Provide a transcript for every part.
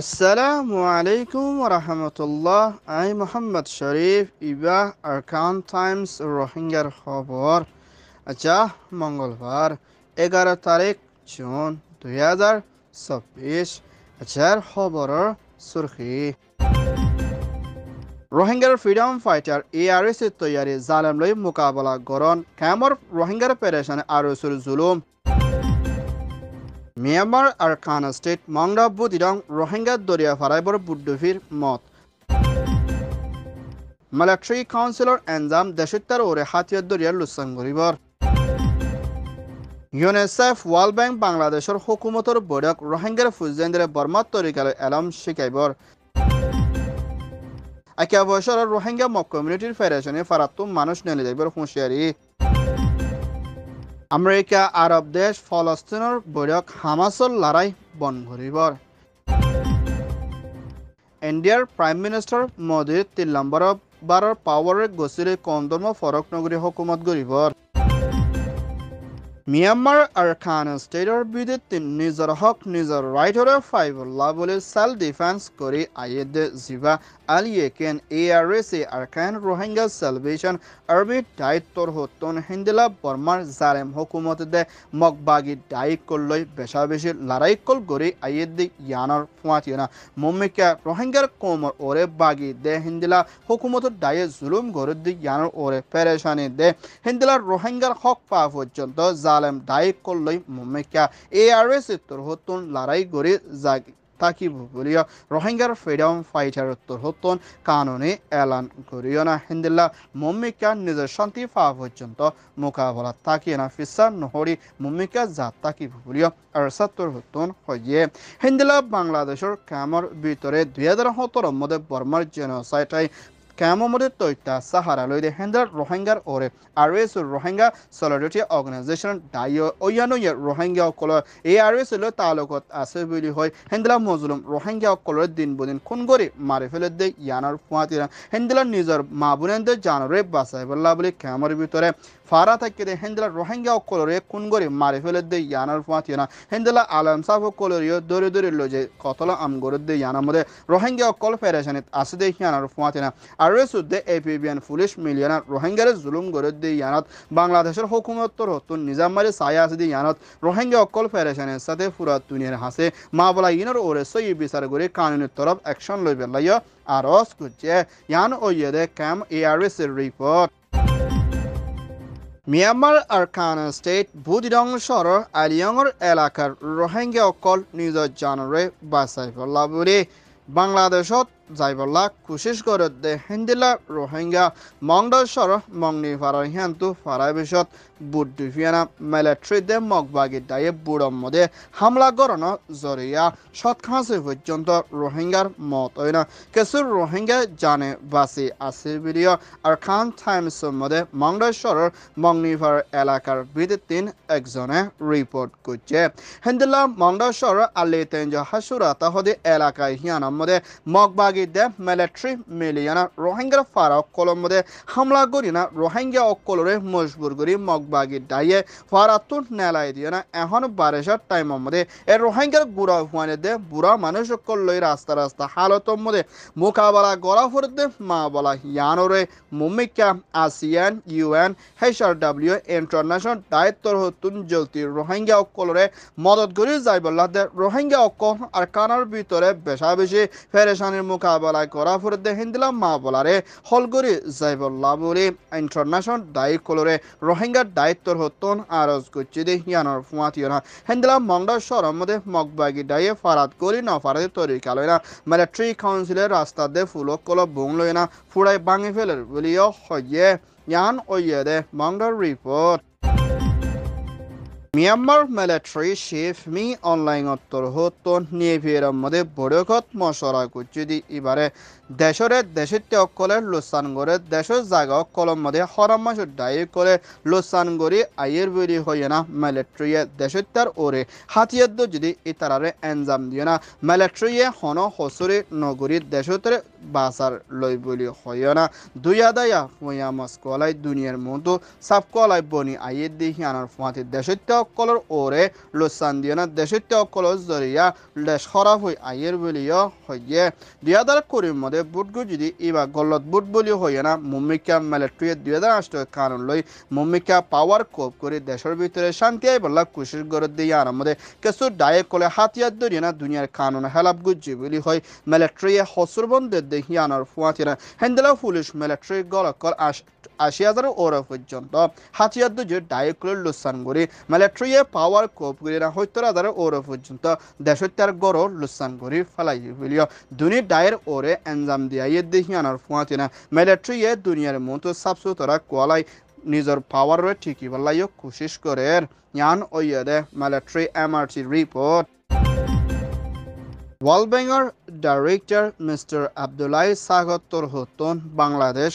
আসসালামু আলাইকুম রহমতুল্লাহ আমি মোহাম্মদ শরীফ ইবাহ আরকান টাইমস রোহিঙ্গার খবর আচ্ছা মঙ্গলবার এগারো তারিখ জুন দুই হাজার চব্বিশ আচ্ছার খবরের সুরখি রোহিঙ্গার ফ্রিডম ফাইটার এ আর এসের তৈয়ারি জালেম লৈ মোকাবিলা গরণ ক্যামর রোহিঙ্গার পেরেশানে আরসুর জুলুম মিয়ামার আর খান স্টেট মংরাব্য দিরং রোহিঙ্গা দরিয়া ফারাইবর বুড্ডুফির মত মালাক্সি কাউন্সিলর এনজাম দেশত্যার ওরে হাতিয়ার দরিয়ার লুসাং গরিবর ইউনেসেফ ওয়ার্ল্ড ব্যাংক বাংলাদেশের হুকুমতর বৈঠক রোহিঙ্গার ফুজেন্দ্র বর্মার তরিকালে এলাম শিকাইবর একে বয়সর রোহিঙ্গা মক কমিউনিটির ফেডারেশনে ফারাত্তুম মানুষ নেলে যাইবর হুঁশিয়ারি আমেরিকা আরব দেশ ফলস্তিনের বৈরক হামাসর লড়াই বন্ধ হইবর ইন্ডিয়ার প্রাইম মিনিষ্টার মোদীর তিল নম্বর বারর পাওয়ারের গছিরে কন্দর্ম ফরক নগরী হকুমত গড়িবৰ মিয়ানমাৰ আৰকানষ্টেটৰ বিৰুদ্ধে নিজৰ হক নিজৰ রাইটরে ফাইভ লাভলে সেল ডিফেন্স কৰি আয়েদ জিভা কেন এ আৰ এছ এ আৰকান ৰোহিংগা চেলভেশ্যন আৰ্মীৰ দায়িত্বৰ সত্তন হিন্দিলা বৰ্মাৰ জাৰেম হকুমতে মগবাগী দায়িকলৈ বেচা বেছি লাৰাইকল কৰি আয়েদ ইয়ানর ফুৱাটিয়না মমিকা রোহিঙ্গার কমৰ ওৰে বাগী দে হিন্দিলা হকুমতৰ দায়ে জুলুম ঘৰত দি ইয়ানৰ ওৰে পেৰেচানি দে হিন্দিলা রোহিঙ্গার হক পা পৰ্যন্ত জা আলম ಕಾಲಂ ಡಾಯಿಕೊಲ್ಲೊಯ್ ಮೊಮ್ಮೆಕ್ಯ ಎ ಆರ್ ಎಸ್ ತುರ್ಹೊತ್ತುನ್ লড়াই ಗೊರಿ ಜಾಗಿ থাকিব বলিও রোহিঙ্গার ফ্রিডম ফাইটার হতন কাননে এলান করিও না হিন্দিল্লা মম্মিকা নিজের শান্তি পাওয়া পর্যন্ত মোকাবলা থাকি না ফিসার নহরি মম্মিকা যা থাকিব বলিও আর সাত্তর হতন হইয়ে হিন্দিলা বাংলাদেশের কামর ভিতরে দুই হাজার সতেরো মধ্যে বর্মার জেনোসাইটাই kyamomodettoi sahara loide hendar rohingya ore arwesu rohingya solidarity organization dayo oyanoye rohingya kolo ei arwesu lo talukot ase bili hoy hendla mozlum rohingya kolor din bodin kun gori mare fele de yanar fuatira hendla নিজের মা বোনেদের জানরে বাসায় বল্লা বলে ক্যামের ভিতরে ফারা থাকিয়ে হেন্দলা রোহিঙ্গা কলরে কোন গরে মারে ফেলে দে ইয়ানার ফাঁচিয়ে না হেন্দলা আলম সাহ কলরে দরে দরে লো যে কতলা আম গরে দে ইয়ানার মধ্যে রোহিঙ্গা কল ফেরেশানিত আছে দে ইয়ানার ফাঁচে না আর রেসু দে এপিবিএন পুলিশ মিলিয়ে না রোহিঙ্গারে জুলুম গরে দে ইয়ানাত বাংলাদেশের হুকুমত্তর হতুন নিজাম মারে সায়া আছে দে ইয়ানাত রোহিঙ্গা কল ফেরেশানের সাথে পুরা দুনিয়ার হাসে মা বলা ইনার ওরে সই বিচার করে কানুনের তরফ অ্যাকশন লইবে লাইয়া আরজ করছে ইয়ান ওইয়েদে ক্যাম এআরএস এর report Myanmar Arakan State Buthidaung শহরের আলিয়ঙর এলাকার রোহিঙ্গা অকল নিজৰ জানরে বাছাই পড়লা বলে বাংলাদেশত যাইবলা কোচিছ করে দে হিন্দিলা মংডল শহর মংনি ফারাই সিহঁতো ফারাই পিছত বুদ্ধিভিয়ানা মিলিটারিতে মগবাগিদায়ে বুড় মধ্যে হামলা গড়ানো জরিয়া শতখাঁসে পর্যন্ত রোহিঙ্গার মত হইন কিছু রোহিঙ্গা জানে বাসি আছে ভিডিও আর খান টাইমস মধ্যে মঙ্গলেশ্বর মংনিভার এলাকার বিদে তিন একজনে রিপোর্ট করছে হিন্দুলা মঙ্গলেশ্বর আলি তেঞ্জ হাসুরা তাহদি এলাকায় হিয়ানার মধ্যে মগবাগি দে মিলিটারি মিলিয়ানা রোহিঙ্গার ফারক কলম মধ্যে হামলা করি না রোহিঙ্গা অকলরে মজবুর করি মগ বাগি ডাইয়ে ফারাতুন নেলাই দিয়ে না এখন বারেশার টাইম মধ্যে এ রোহিঙ্গার গুড়া হুয়ানে দে বুড়া মানুষ লই রাস্তা রাস্তা হালত মধ্যে মোকাবেলা গড়া দে মা বলা ইয়ানোরে মুমিকা আসিয়ান ইউএন হেসার ডাব্লিউ ইন্টারন্যাশনাল দায়িত্বর হতুন জ্যোতি রোহিঙ্গা অকলরে মদত করি যাই বললা দে রোহিঙ্গা অকল আর কানার ভিতরে বেশা বেশি ফেরেশানির মোকাবেলা গড়া দে হিন্দিলা মা বলারে হলগরি যাই বললা বলি ইন্টারন্যাশনাল দায়ী কলরে রোহিঙ্গা দায়িত্বর হতন আরজ করছে দে ইয়ানর ফুয়াতিও না হেন্দেলা মংডা শহরের মধ্যে মগবাগি ডাইয়ে ফারাত করি না ফারাতে তৈরি কালয় না মিলিটারি কাউন্সিলের রাস্তা দে ফুলক কল বং লয় না ফুড়াই ভাঙে ফেলের বলিও হইয়ে ইয়ান ওইয়ে দে মংডার রিপোর্ট মিয়ানমার মিলিটারি শেফ মি অনলাইন অত্তর হতো নেভিয়ার মধ্যে বড় মশলা করছে দি এবারে দেশরে দেশিত্য অকলের লোসান গড়ে দেশের জায়গা কলম মধ্যে হরামাস ডাই করে লোসান গড়ি আইয়ের বেরি হইয়ে না মিলিটারিয়ে দেশিত্যার ওরে হাতিয়ার দো যদি ইতারারে এঞ্জাম দিয়ে না মিলিটারিয়ে হন হসুরি নগরী দেশতরে বাসার লই বলি হইয়ে না দুই আদায়া হইয়া মস্কলাই দুনিয়ার মতো সাবকলাই বনি আইয়ের দিহি আনার ফুয়াতি দেশিত্য অকলর ওরে লোসান দিয়ে না দেশিত্য অকলর জরিয়া দেশ খরা হই আইয়ের বলিও হইয়ে দিয়াদার করিম মধ্যে দে বুটগু যদি ইবা গলত বুট বলি হয় না মুম্মিকা মিলিটারি দুই হাজার আষ্ট কারণ লই মুমিকা পাওয়ার কোপ করে দেশের ভিতরে শান্তি আই বললা কুশির গরত দিয়ে আর আমাদের কিছু ডায়ে কলে হাতিয়ার ধরি না দুনিয়ার কানুন হেলাপ গুজি বলি হয় মিলিটারি হসুর বন্ধে দে হিয়ানোর ফুয়াতি না হেন্দেলা পুলিশ মিলিটারি গলকল আস আশি হাজার ওর পর্যন্ত হাতিয়ার দুজোর ডায়েকুলের লুসান করে মিলিটারিয়ে পাওয়ার কোপ করে না সত্তর হাজার ওর পর্যন্ত দেশত্যার গড় লুসান করে ফেলাই বলিও দুনি ডায়ের ওরে এন আঞ্জাম দিয়া ইয়ে দেখি আনার ফুয়াতে না মিলিটারি ইয়ে দুনিয়ার মতো সাফসু তারা কোয়ালাই নিজের পাওয়ার ঠিকই বললাইও কোশিস করেন ইয়ান ওইয়ে দে মিলিটারি এমার্জি রিপোর্ট ওয়ার্ল্ড ব্যাঙ্কর ডাইরেক্টর মিস্টার আবদুল্লাই সাগত্তর হতন বাংলাদেশ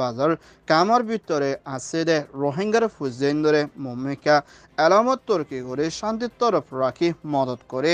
বাজার কামার ভিতরে আছে দে রোহিঙ্গার ফুজেন্দরে মমিকা এলামত তর্কি করে শান্তির তরফ রাখি মদত করে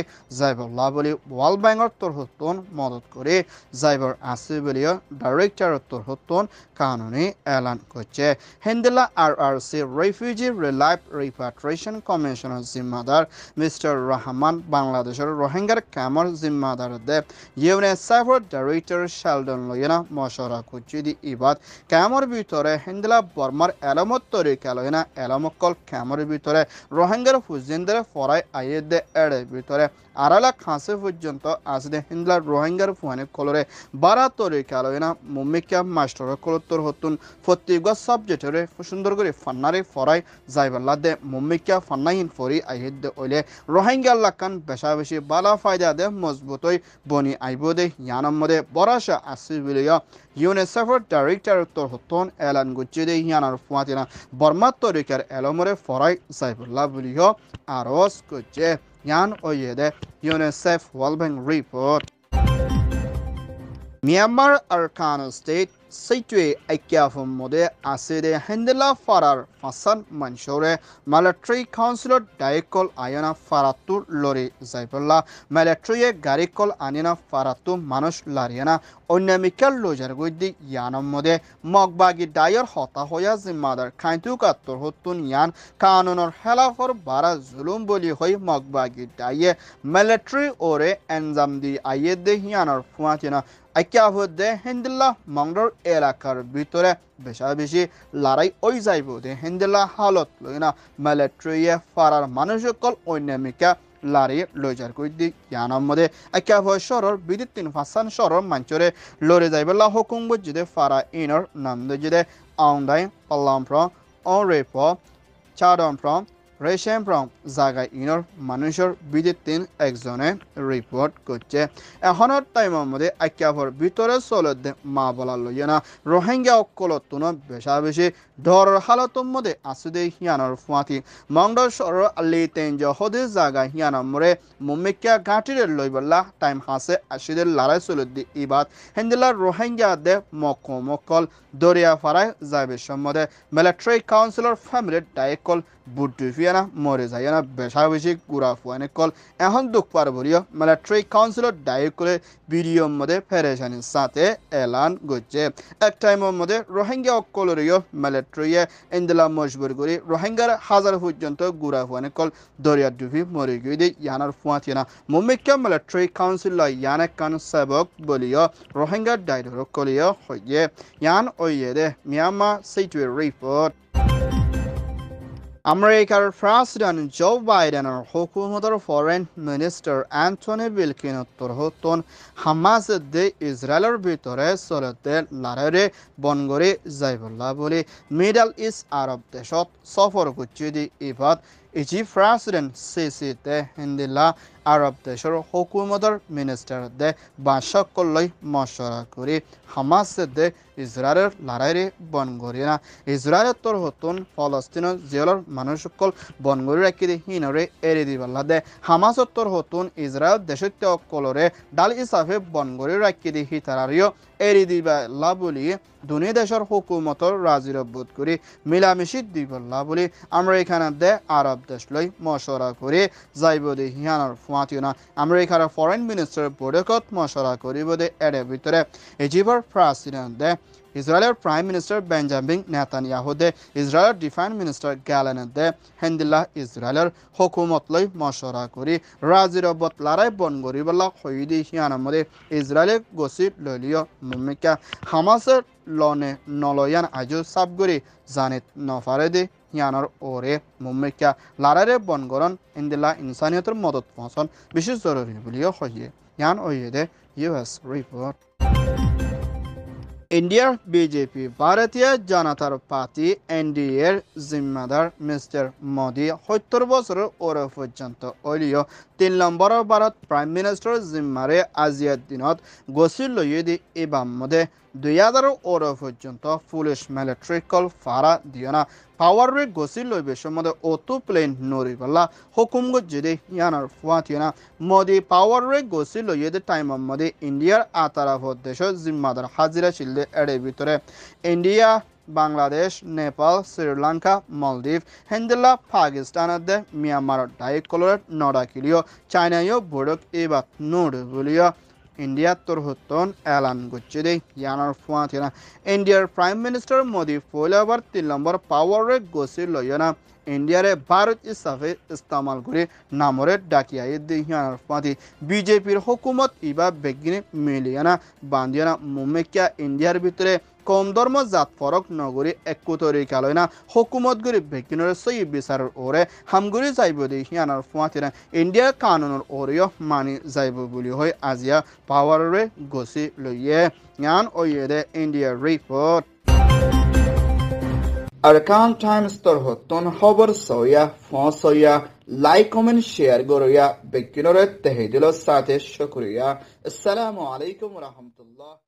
লা বলি ওয়ার্ল্ড ব্যাঙ্কর তরহতন মদত করে জাইবর আছে বলিও ডাইরেক্টর তরহতন কানুনি এলান করছে হিন্দিলা আর আর সি রেফিউজি রিলাইফ রিপাট্রেশন কমিশনের জিম্মাদার মিস্টার রহমান বাংলাদেশের রোহিঙ্গার ক্যামর জিম্মাদার দেব یونس سایفر ডাইরেক্টর শালডন লয়না মশরা কুচিদি ইবাদ ক্যামর ভিতরে হিন্দলা বর্মার এলমত তরিকা লয়না এলমকল ক্যামর ভিতরে রোহিঙ্গার হুজেন্দ্রের ফরাই আইয়েদে এড়ে ভিতরে আড়ালা খাঁসে পর্যন্ত আসলে হিন্দলার রোহিঙ্গার ফুয়ানে কলরে বারা তরি কালোয়না মুম্মিকা মাস্টর কলত্তর হতুন ফতিগা সাবজেক্টরে সুন্দর করে ফান্নারে ফরাই যাইবাল্লা দে মুম্মিকা ফান্নাহীন ফরি আহিদ দে ওইলে রোহিঙ্গার লাকান বেশা বেশি বালা ফায়দা দে মজবুতই বনি আইব দে ইয়ানম্মদে বরাশা আসি বিলিয়া ইউনেসেফের ডাইরেক্টর তোর হতন এলান গুজ্জিদে হিয়ানার ফুয়াতিনা বর্মা তরিকার এলমরে ফরাই সাইফুল্লাহ বলিও আরস গুজ্জে ইয়ান ওয়ে ওয়েদে ইউনেসেফ ব্যাংক রিপোর্ট মিয়ানমার আর আরকান স্টেট সেইটোৱে ঐক্য আহমদে আছেৰে হেণ্ডেলা ফাৰাৰ ফাচান মঞ্চৰে মিলিটাৰী কাউন্সিলত ডাইকল আয়না ফাৰাটো লৰি যাই পেলা মিলিটাৰীয়ে কল আনিনা ফাৰাটো মানুহ লাৰিয়ানা অন্য মিকাল লজাৰ গৈদি ইয়ানমদে মগবাগি ডায়ৰ হতা হয়া জিম্মাদাৰ খাইটো কাত্তৰ হতুন ইয়ান কানুনৰ খেলাফৰ বাৰা জুলুম বুলি হৈ মগবাগি ডায়ে মিলিটাৰী অৰে এনজাম দি আয়ে দে হিয়ানৰ ফুৱাটিনা ঐক্য আহমদে হেণ্ডেলা মংগৰ এলাকার ভিতরে বেশা বেশি লড়াই ওই যাইব হিন্দিলা হালত লইনা না ফারার মানুষ সকল অন্যামিকা লারি লৈ যার কই দি ইয়ানার মধ্যে একা ভয় সরর বিদিত তিন ফাসান সরর মাঞ্চরে লড়ে যাইবেলা হুকুম বুঝিদে ফারা ইনর নাম দে জিদে আউন্ডাই পাল্লাম ফ্র অরেপ চারণ ফ্র Reishenprong zaga inor manushor biditin ekzone report kocche. Ehonor taimon mode akyafor bitore solodde ma bolalo yena Rohingya okkolotuno beshabeshi dhor halatum mode asude hiyanor fuati. Mongdo shoro liten jo hodi zaga hiyanor mure mummikya ghatire loiballa time hase ashide larai solodde ibad. Hendila Rohingya de mokko mokkol doria farai zabe shommode military counselor family daikol বুটুফিয়ানা মরেজাইয়ানা বেশাবেশি কুড়া ফুয়ানিকল এখন দুঃখ পারবরিও military councillor ডায়ের করে বিডিওর মধ্যে ফেডারেশনের সাথে এলান করছে এক টাইমের মধ্যে রোহিঙ্গা অকলরীয় মিলিটারিয়ে ইন্দলা মজবুর করে রোহিঙ্গার হাজার পর্যন্ত গুড়া ফুয়ানিকল দরিয়া ডুবি মরে গিয়ে দিয়ে ইয়ানার ফুয়াতিনা মুম্বিকা মিলিটারি কাউন্সিল ইয়ান কান সেবক বলিও রোহিঙ্গার ডায়ের কলিও হইয়ে ইয়ান ওইয়ে দে মিয়ামা সিটুয়ে রিপোর্ট আমেরিকার প্রেসিডেন্ট জো বাইডেনের আর হুকুমতর ফরেন মিনিস্টার অ্যান্থনি বিলকিন উত্তর হতন হামাজ দে ইসরায়েলের ভিতরে চলতে লড়াইরে বনগরি যাইবল্লা বলে মিডল ইস্ট আরব দেশত সফর করছে দি ইবাদ Egypt President Sisi'de Hindila আরব দেশের হুকুমতর মিনিস্টার দে বাসকল্লই মশরা করি হামাস দে ইসরায়েলের লড়াইরে বনগরি না ইসরায়েলের তোর হতুন ফলস্তিনের জেলর মানুষকল বনগরি রাখি দে হিনরে এড়ে দিবাল্লা দে হামাসর তোর হতুন ইসরায়েল দেশের অকলরে ডাল হিসাবে বনগরি রাখি দে হিতারারিও এড়ে দিবাল্লা বলি দুনিয়া দেশের হুকুমতর রাজিরবোধ করি মিলামিশি দিবাল্লা বলি আমরা এখানে দে আরব দেশ লৈ মশৰা কৰি যাইবদে হিয়ানৰ ফুৱাটিনা আমেৰিকাৰ ফৰেন মিনিষ্টাৰ বৈঠকত মশৰা এডে ভিতরে এজিবার প্রেসিডেন্ট দে ইসরায়েলের প্রাইম মিনিস্টার বেঞ্জামিন নেতানিয়াহু দে ইসরায়েলের ডিফেন্স মিনিস্টার গ্যালেন দে হেন্দিল্লাহ ইসরায়েলের লই হকুমতলৈ করি রাজির ৰাজিৰ লড়াই বন হইদি সৈদি মধ্যে ইসরায়েলে গসি ললীয় মুমিকা হামাসের লনে নলয়ান আজু চাপ কৰি জানিত নফাৰেদি হিয়ানৰ অৰে মুমিকা লাৰাৰে বনগৰণ ইন্দিলা ইনচানিয়তৰ মদত পচন বিশেষ জৰুৰী বুলিও সহিয়ে হিয়ান অহিয়েদে ইউ এছ ৰিপৰ্ট ইণ্ডিয়াৰ বিজেপি ভাৰতীয় জনতাৰ পাৰ্টি এন ডি এৰ জিম্মাদাৰ মিষ্টাৰ মোদী সত্তৰ বছৰৰ ওৰ পৰ্যন্ত অলিঅ তিনি নম্বৰৰ ভাৰত প্ৰাইম মিনিষ্টাৰৰ জিম্মাৰে আজিৰ দিনত গচি লৈয়ে দি এই দুই হাজার ওর পর্যন্ত পুলিশ মেলেট্রিকল ফারা দিও না পাওয়ার পাওয়ারে গসি লইবে সম্বন্ধে অতু প্লেন নরি বলা হুকুম যদি ইয়ানার ফুয়া ফুয়াতিও না মোদি রে গসি লইয়ে দে টাইম মধ্যে ইন্ডিয়ার আতারা আতারাফ দেশ জিম্মাদার হাজিরা শিল্ডে এড়ে ভিতরে ইন্ডিয়া বাংলাদেশ নেপাল শ্রীলঙ্কা মালদ্বীপ হিন্দুলা পাকিস্তান দে মিয়ানমার ডাইট কলরেট কিলিও চাইনাইও বড়ক এবার নোড বলিয়া ইন্ডিয়ার হতন এলান করছে ইয়ানার ফুয়াথিনা ইন্ডিয়ার প্রাইম মিনিস্টার মোদি পয়লাবার তিন নম্বর পাওয়ারে গছি লয়না ইন্ডিয়ারে ভারত ইসাফে ইস্তামাল করে নামরে ডাকিয়া দিহিয়ানার ফাঁতি বিজেপির হুকুমত ইবা বেগিনে মিলিয়ানা বান্দিয়ানা মুমেকিয়া ইন্ডিয়ার ভিতরে কম ধর্ম জাত ফরক নগরী একতরি না হকুমত গরি বেকিনর সই বিচার ওরে হামগুরি যাইব দি হিয়ানার ফুয়াতিরা ইন্ডিয়ার কানুনের ওরিও মানি যাইব বলি হয় আজিয়া পাওয়ারে গছি লইয়ে ইয়ান ওয়েদে ইণ্ডিয়াৰ ৰিপৰ্ট ارکان تایم تون حبر سویا، فان سویا، لایک و شیئر گرویا، بگیرورت تهیدیل و ساتھ شکریا السلام علیکم و رحمت الله